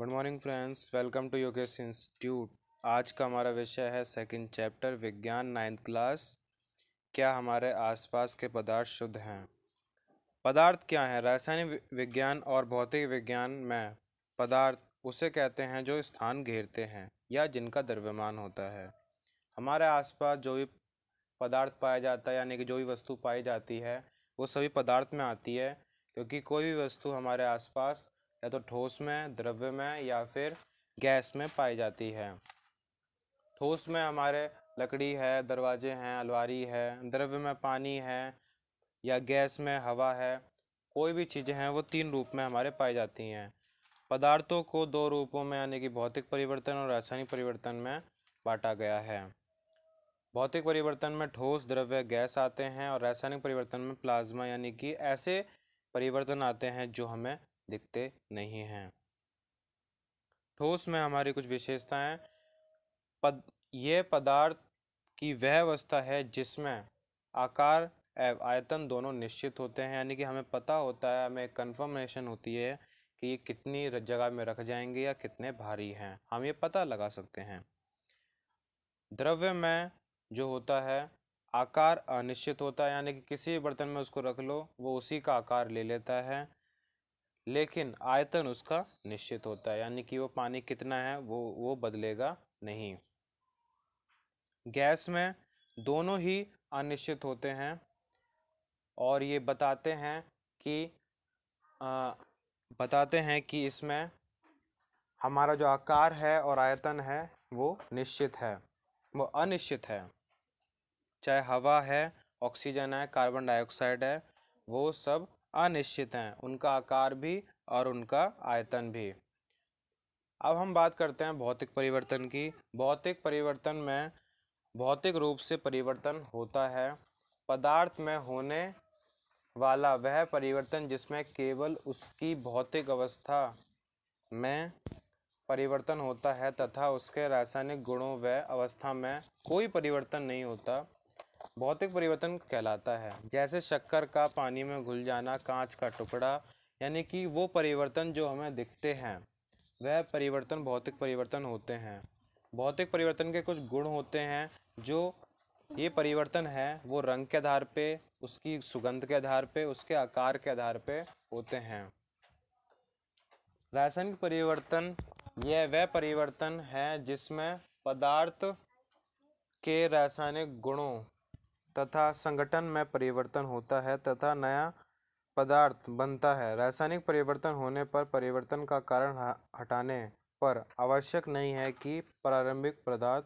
good morning friends welcome to Yogesh institute आज का हमारा विषय है सेकंड चैप्टर विज्ञान नाइन्थ क्लास क्या हमारे आसपास के पदार्थ शुद्ध हैं पदार्थ क्या हैं रासायनिक विज्ञान और भौतिक विज्ञान में पदार्थ उसे कहते हैं जो स्थान घेरते हैं या जिनका द्रव्यमान होता है हमारे आसपास जो भी पदार्थ पाया जाता है यानी कि जो भी वस्तु पाई जाती है वो सभी पदार्थ में आती है क्योंकि कोई भी वस्तु हमारे आसपास या तो ठोस में द्रव्य में या फिर गैस में पाई जाती है ठोस में हमारे लकड़ी है दरवाजे हैं अलवारी है द्रव्य में पानी है या गैस में हवा है कोई भी चीज़ें हैं वो तीन रूप में हमारे पाई जाती हैं पदार्थों को दो रूपों में यानी कि भौतिक परिवर्तन और रासायनिक परिवर्तन में बांटा गया है भौतिक परिवर्तन में ठोस द्रव्य गैस आते हैं और रासायनिक परिवर्तन में प्लाज्मा यानी कि ऐसे परिवर्तन आते हैं जो हमें दिखते नहीं हैं ठोस में हमारी कुछ विशेषताएं पद ये पदार्थ की वह अवस्था है जिसमें आकार एवं आयतन दोनों निश्चित होते हैं यानी कि हमें पता होता है हमें कन्फर्मेशन होती है कि ये कितनी जगह में रख जाएंगे या कितने भारी हैं हम ये पता लगा सकते हैं द्रव्य में जो होता है आकार अनिश्चित होता है यानी कि किसी भी बर्तन में उसको रख लो वो उसी का आकार ले लेता है लेकिन आयतन उसका निश्चित होता है यानी कि वो पानी कितना है वो वो बदलेगा नहीं गैस में दोनों ही अनिश्चित होते हैं और ये बताते हैं कि आ, बताते हैं कि इसमें हमारा जो आकार है और आयतन है वो निश्चित है वो अनिश्चित है चाहे हवा है ऑक्सीजन है कार्बन डाइऑक्साइड है वो सब अनिश्चित हैं उनका आकार भी और उनका आयतन भी अब हम बात करते हैं भौतिक परिवर्तन की भौतिक परिवर्तन में भौतिक रूप से परिवर्तन होता है पदार्थ में होने वाला वह परिवर्तन जिसमें केवल उसकी भौतिक अवस्था में परिवर्तन होता है तथा उसके रासायनिक गुणों व अवस्था में कोई परिवर्तन नहीं होता भौतिक परिवर्तन कहलाता है जैसे शक्कर का पानी में घुल जाना कांच का टुकड़ा यानी कि वो परिवर्तन जो हमें दिखते हैं वह परिवर्तन भौतिक परिवर्तन होते हैं भौतिक परिवर्तन के कुछ गुण होते हैं जो ये परिवर्तन है वो रंग के आधार पे उसकी सुगंध के आधार पे उसके आकार के आधार पे होते हैं रासायनिक परिवर्तन यह वह परिवर्तन है जिसमें पदार्थ के रासायनिक गुणों तथा संगठन में परिवर्तन होता है तथा नया पदार्थ बनता है रासायनिक परिवर्तन होने पर परिवर्तन का कारण हटाने पर आवश्यक नहीं है कि प्रारंभिक पदार्थ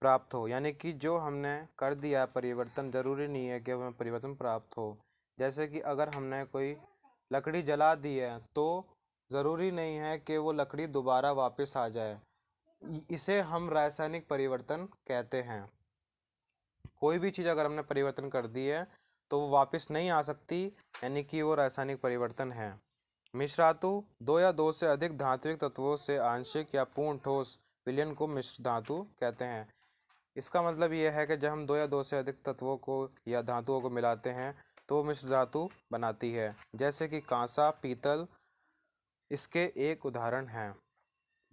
प्राप्त हो यानी कि जो हमने कर दिया परिवर्तन ज़रूरी नहीं है कि हमें परिवर्तन प्राप्त हो जैसे कि अगर हमने कोई लकड़ी जला दी है तो ज़रूरी नहीं है कि वो लकड़ी दोबारा वापस आ जाए इसे हम रासायनिक परिवर्तन कहते हैं कोई भी चीज़ अगर हमने परिवर्तन कर दी है तो वो वापस नहीं आ सकती यानी कि वो रासायनिक परिवर्तन है मिश्रातु दो या दो से अधिक धात्विक तत्वों से आंशिक या पूर्ण ठोस विलयन को मिश्र धातु कहते हैं इसका मतलब यह है कि जब हम दो या दो से अधिक तत्वों को या धातुओं को मिलाते हैं तो वो मिश्र धातु बनाती है जैसे कि कांसा पीतल इसके एक उदाहरण हैं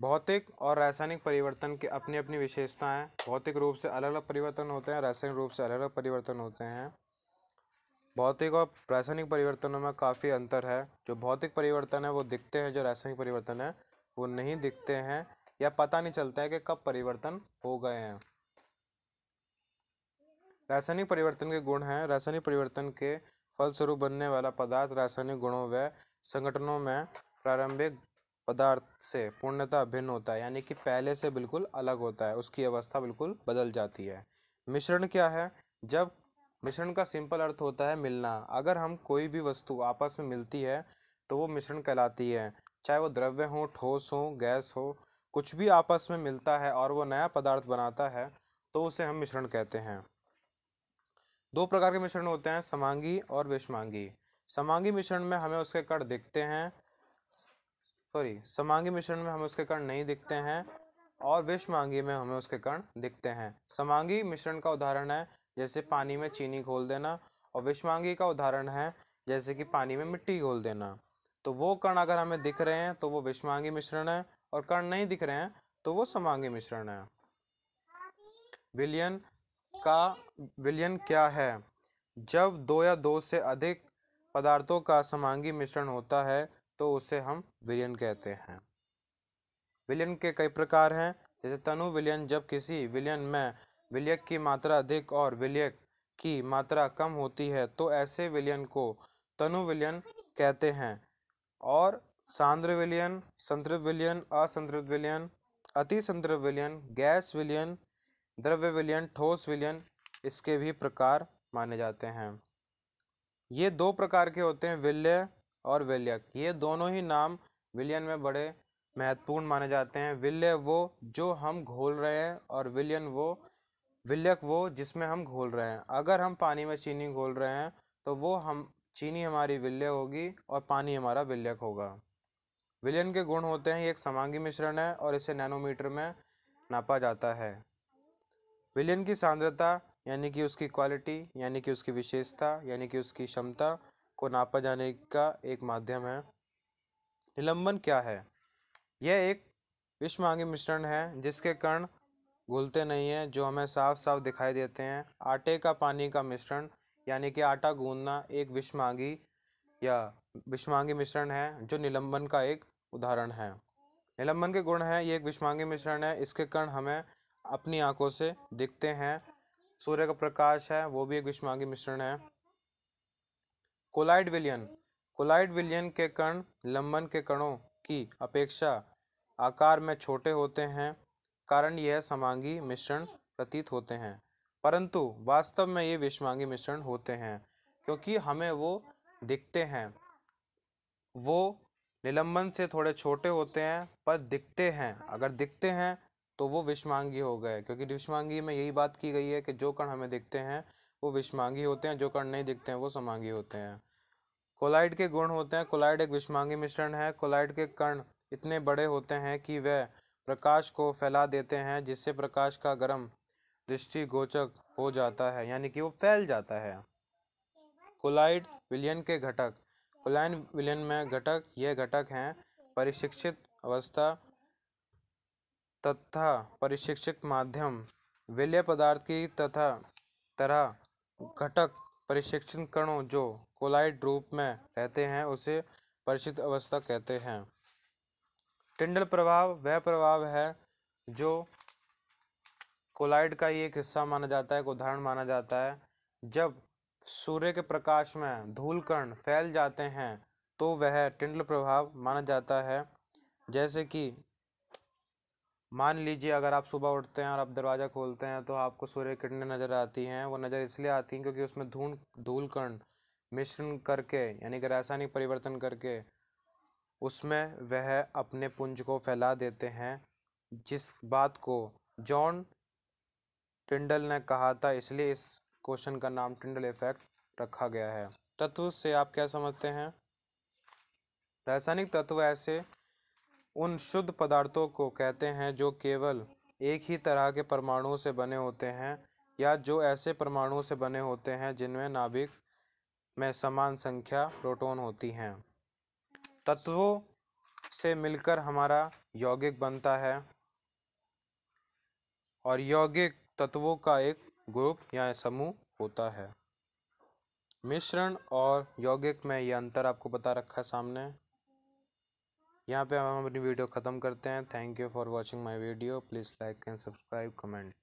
भौतिक और रासायनिक परिवर्तन की अपनी अपनी विशेषता भौतिक रूप से अलग अलग परिवर्तन होते हैं रासायनिक रूप से अलग अलग परिवर्तन होते हैं भौतिक और रासायनिक परिवर्तनों में काफ़ी अंतर है जो भौतिक परिवर्तन है वो दिखते हैं जो रासायनिक परिवर्तन है वो नहीं दिखते हैं या पता नहीं चलता है कि कब परिवर्तन हो गए हैं रासायनिक परिवर्तन के गुण हैं रासायनिक परिवर्तन के फलस्वरूप बनने वाला पदार्थ रासायनिक गुणों व संगठनों में प्रारंभिक पदार्थ से पूर्णतः भिन्न होता है यानी कि पहले से बिल्कुल अलग होता है उसकी अवस्था बिल्कुल बदल जाती है मिश्रण क्या है जब मिश्रण का सिंपल अर्थ होता है मिलना अगर हम कोई भी वस्तु आपस में मिलती है तो वो मिश्रण कहलाती है चाहे वो द्रव्य हो ठोस हो गैस हो कुछ भी आपस में मिलता है और वो नया पदार्थ बनाता है तो उसे हम मिश्रण कहते हैं दो प्रकार के मिश्रण होते हैं समांगी और विषमांगी समांगी मिश्रण में हमें उसके कण दिखते हैं सॉरी समांगी मिश्रण में हमें उसके कण नहीं दिखते हैं और विषमांगी में हमें उसके कण दिखते हैं समांगी मिश्रण का उदाहरण है जैसे पानी में चीनी घोल देना और विषमांगी का उदाहरण है जैसे कि पानी में मिट्टी घोल देना तो वो कण अगर हमें दिख रहे हैं तो वो विषमांगी मिश्रण है और कण नहीं दिख रहे हैं तो वो समांगी मिश्रण है विलियन का विलियन क्या है जब दो या दो से अधिक पदार्थों का समांगी मिश्रण होता है तो उसे हम विलियन कहते हैं विलियन के कई प्रकार हैं जैसे तनु विलियन जब किसी विलियन में विलयक की मात्रा अधिक और विलयक की मात्रा कम होती है तो ऐसे विलियन को तनु विलयन कहते हैं और सांद्र विलियन संतृप विलियन असंतृत विलियन अति संतृत विलियन गैस विलियन द्रव्य विलियन ठोस विलियन इसके भी प्रकार माने जाते हैं ये दो प्रकार के होते हैं विलय और विल्यक ये दोनों ही नाम विलियन में बड़े महत्वपूर्ण माने जाते हैं विल्य वो जो हम घोल रहे हैं और विलियन वो विल्यक वो जिसमें हम घोल रहे हैं अगर हम पानी में चीनी घोल रहे हैं तो वो हम चीनी हमारी विल्य होगी और पानी हमारा विल्यक होगा विलियन के गुण होते हैं ये एक समांगी मिश्रण है और इसे नैनोमीटर में नापा जाता है विलियन की सांद्रता यानी कि उसकी क्वालिटी यानी कि उसकी विशेषता यानी कि उसकी क्षमता को नापा जाने का एक माध्यम है निलंबन क्या है यह एक विश्वांगी मिश्रण है जिसके कण घुलते नहीं हैं जो हमें साफ साफ दिखाई देते हैं आटे का पानी का मिश्रण यानी कि आटा गूंदना एक विषमांगी या विषमांगी मिश्रण है जो निलंबन का एक उदाहरण है निलंबन के गुण हैं ये एक विश्वांगी मिश्रण है इसके कण हमें अपनी आंखों से दिखते हैं सूर्य का प्रकाश है वो भी एक विषमांगी मिश्रण है कोलाइड विलियन कोलाइड विलियन के कण लंबन के कणों की अपेक्षा आकार में छोटे होते हैं कारण यह समांगी मिश्रण प्रतीत होते हैं परंतु वास्तव में ये विषमांगी मिश्रण होते हैं क्योंकि हमें वो दिखते हैं वो निलंबन से थोड़े छोटे होते हैं पर दिखते हैं अगर दिखते हैं तो वो विषमांगी हो गए क्योंकि विषमांगी में यही बात की गई है कि जो कण हमें दिखते हैं वो विषमांगी होते हैं जो कण नहीं दिखते हैं वो समांगी होते हैं कोलाइड के गुण होते हैं कोलाइड एक विषमांगी मिश्रण है कोलाइड के कण इतने बड़े होते हैं कि वह प्रकाश को फैला देते हैं जिससे प्रकाश का गर्म दृष्टिगोचक हो जाता है यानी कि वो फैल जाता है कोलाइड विलियन के घटक कोलाइन विलियन में घटक ये घटक हैं परिशिक्षित अवस्था तथा परिशिक्षित माध्यम विलय पदार्थ की तथा तरह घटक परिशिक्षण कणों जो कोलाइड रूप में रहते हैं उसे परिचित अवस्था कहते हैं टिंडल प्रभाव वह प्रभाव है जो कोलाइड का ही एक हिस्सा माना जाता है एक उदाहरण माना जाता है जब सूर्य के प्रकाश में धूल कण फैल जाते हैं तो वह टिंडल प्रभाव माना जाता है जैसे कि मान लीजिए अगर आप सुबह उठते हैं और आप दरवाज़ा खोलते हैं तो आपको सूर्य किरणें नज़र आती हैं वो नज़र इसलिए आती हैं क्योंकि उसमें धूल धूल कण मिश्रण करके यानी कि रासायनिक परिवर्तन करके उसमें वह अपने पुंज को फैला देते हैं जिस बात को जॉन टिंडल ने कहा था इसलिए इस क्वेश्चन का नाम टिंडल इफेक्ट रखा गया है तत्व से आप क्या समझते हैं रासायनिक तत्व ऐसे उन शुद्ध पदार्थों को कहते हैं जो केवल एक ही तरह के परमाणुओं से बने होते हैं या जो ऐसे परमाणुओं से बने होते हैं जिनमें नाभिक में समान संख्या प्रोटॉन होती हैं तत्वों से मिलकर हमारा यौगिक बनता है और यौगिक तत्वों का एक ग्रुप या समूह होता है मिश्रण और यौगिक में यह अंतर आपको बता रखा है सामने यहाँ पे हम अपनी वीडियो ख़त्म करते हैं thank you for watching my video please like and subscribe comment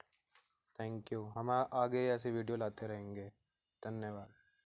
thank you हम आगे ऐसी वीडियो लाते रहेंगे धन्यवाद